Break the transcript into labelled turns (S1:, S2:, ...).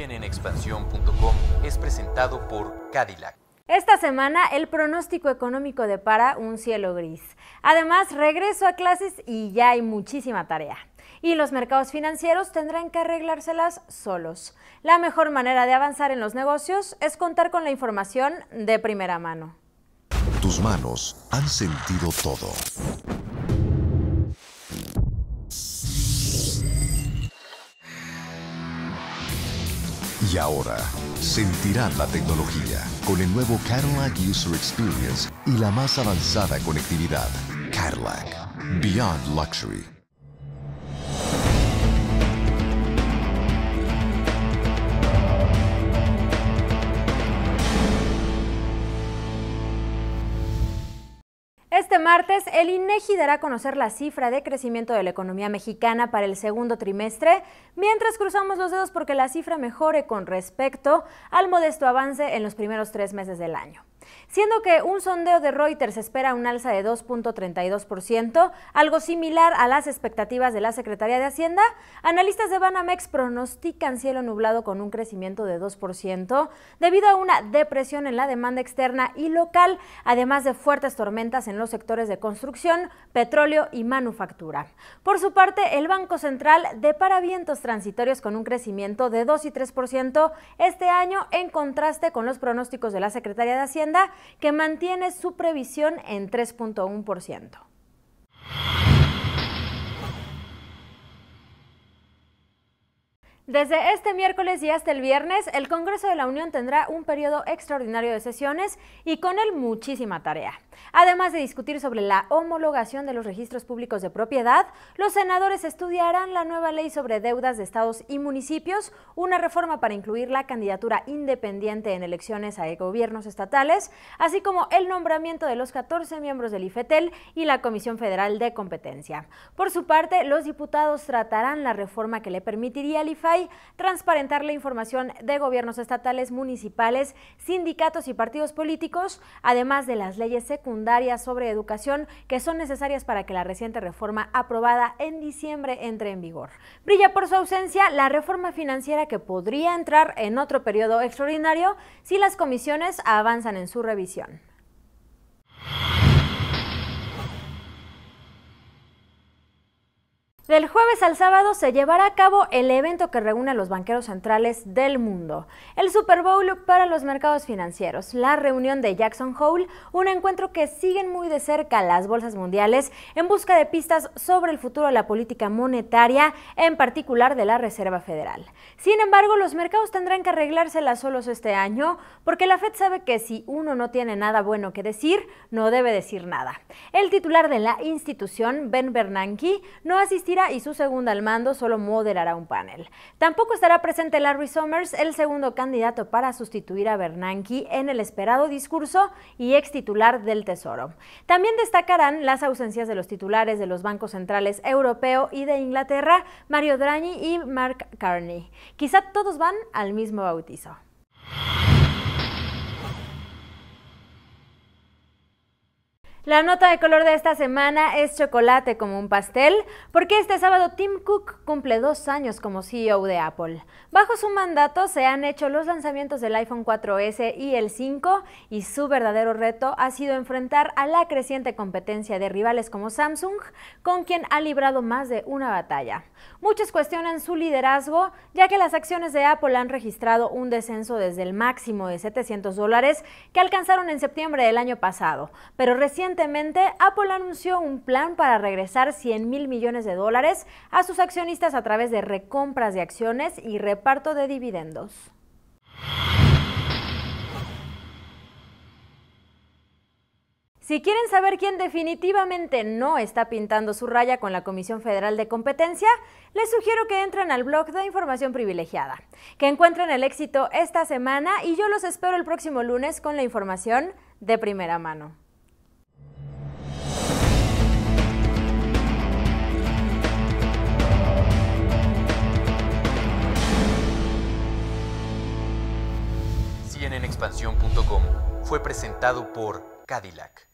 S1: expansión.com es presentado por Cadillac. Esta semana el pronóstico económico depara un cielo gris. Además, regreso a clases y ya hay muchísima tarea. Y los mercados financieros tendrán que arreglárselas solos. La mejor manera de avanzar en los negocios es contar con la información de primera mano. Tus manos han sentido todo. Y ahora, sentirán la tecnología con el nuevo Cadillac User Experience y la más avanzada conectividad. Cadillac. Beyond Luxury. martes, el INEGI dará a conocer la cifra de crecimiento de la economía mexicana para el segundo trimestre, mientras cruzamos los dedos porque la cifra mejore con respecto al modesto avance en los primeros tres meses del año. Siendo que un sondeo de Reuters espera un alza de 2.32%, algo similar a las expectativas de la Secretaría de Hacienda, analistas de Banamex pronostican cielo nublado con un crecimiento de 2% debido a una depresión en la demanda externa y local, además de fuertes tormentas en los sectores de construcción, petróleo y manufactura. Por su parte, el Banco Central depara vientos transitorios con un crecimiento de 2 y 3% este año en contraste con los pronósticos de la Secretaría de Hacienda que mantiene su previsión en 3.1%. Desde este miércoles y hasta el viernes, el Congreso de la Unión tendrá un periodo extraordinario de sesiones y con él muchísima tarea. Además de discutir sobre la homologación de los registros públicos de propiedad, los senadores estudiarán la nueva ley sobre deudas de estados y municipios, una reforma para incluir la candidatura independiente en elecciones a gobiernos estatales, así como el nombramiento de los 14 miembros del IFETEL y la Comisión Federal de Competencia. Por su parte, los diputados tratarán la reforma que le permitiría al IFAI transparentar la información de gobiernos estatales, municipales, sindicatos y partidos políticos, además de las leyes secundarias secundaria sobre educación que son necesarias para que la reciente reforma aprobada en diciembre entre en vigor. Brilla por su ausencia la reforma financiera que podría entrar en otro periodo extraordinario si las comisiones avanzan en su revisión. Del jueves al sábado se llevará a cabo el evento que reúne a los banqueros centrales del mundo, el Super Bowl para los mercados financieros, la reunión de Jackson Hole, un encuentro que siguen muy de cerca las bolsas mundiales en busca de pistas sobre el futuro de la política monetaria, en particular de la Reserva Federal. Sin embargo, los mercados tendrán que arreglárselas solos este año, porque la Fed sabe que si uno no tiene nada bueno que decir, no debe decir nada. El titular de la institución, Ben Bernanke, no asistirá y su segunda al mando solo moderará un panel. Tampoco estará presente Larry Summers, el segundo candidato para sustituir a Bernanke en el esperado discurso y ex titular del Tesoro. También destacarán las ausencias de los titulares de los bancos centrales europeo y de Inglaterra, Mario Draghi y Mark Carney. Quizá todos van al mismo bautizo. La nota de color de esta semana es chocolate como un pastel, porque este sábado Tim Cook cumple dos años como CEO de Apple. Bajo su mandato se han hecho los lanzamientos del iPhone 4S y el 5, y su verdadero reto ha sido enfrentar a la creciente competencia de rivales como Samsung, con quien ha librado más de una batalla. Muchos cuestionan su liderazgo, ya que las acciones de Apple han registrado un descenso desde el máximo de 700 dólares que alcanzaron en septiembre del año pasado, pero recién Recientemente, Apple anunció un plan para regresar 100 mil millones de dólares a sus accionistas a través de recompras de acciones y reparto de dividendos. Si quieren saber quién definitivamente no está pintando su raya con la Comisión Federal de Competencia, les sugiero que entren al blog de Información Privilegiada, que encuentren el éxito esta semana y yo los espero el próximo lunes con la información de primera mano. expansión.com fue presentado por Cadillac.